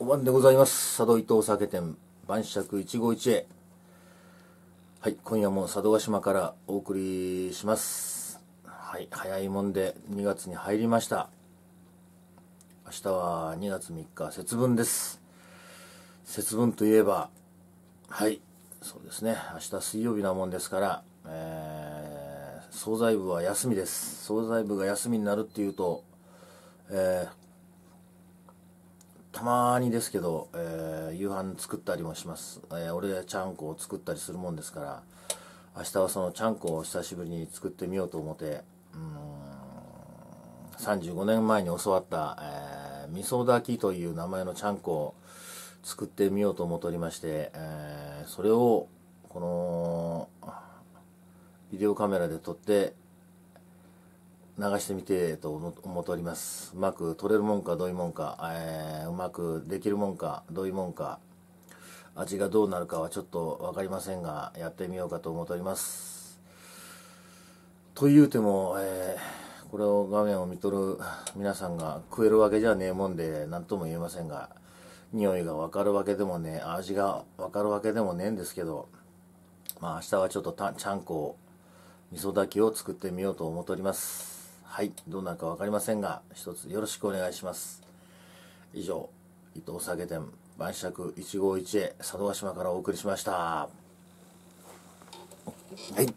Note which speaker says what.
Speaker 1: お晩でございます。佐渡伊藤酒店晩酌一期一会。はい、今夜も佐渡島からお送りします。はい、早いもんで2月に入りました。明日は2月3日節分です。節分といえば、はい、そうですね、明日水曜日なもんですから、えー、総菜部は休みです。総菜部が休みになるっていうと、えーたまにですけど、えー、夕飯作ったりもします、えー、俺ちゃんこを作ったりするもんですから明日はそのちゃんこを久しぶりに作ってみようと思ってうん35年前に教わった、えー、味噌炊きという名前のちゃんこを作ってみようと思っておりまして、えー、それをこのビデオカメラで撮って流してみてと思っておりますうまく取れるもんかどういうもんか、えー、うまくできるもんかどういうもんか味がどうなるかはちょっと分かりませんがやってみようかと思っておりますというても、えー、これを画面を見とる皆さんが食えるわけじゃねえもんで何とも言えませんが匂いが分かるわけでもね味が分かるわけでもねえんですけどまあ明日はちょっとたちゃんこ味噌炊きを作ってみようと思っておりますはいどうなるか分かりませんが一つよろしくお願いします以上伊藤酒店晩酌151へ佐渡島からお送りしましたはい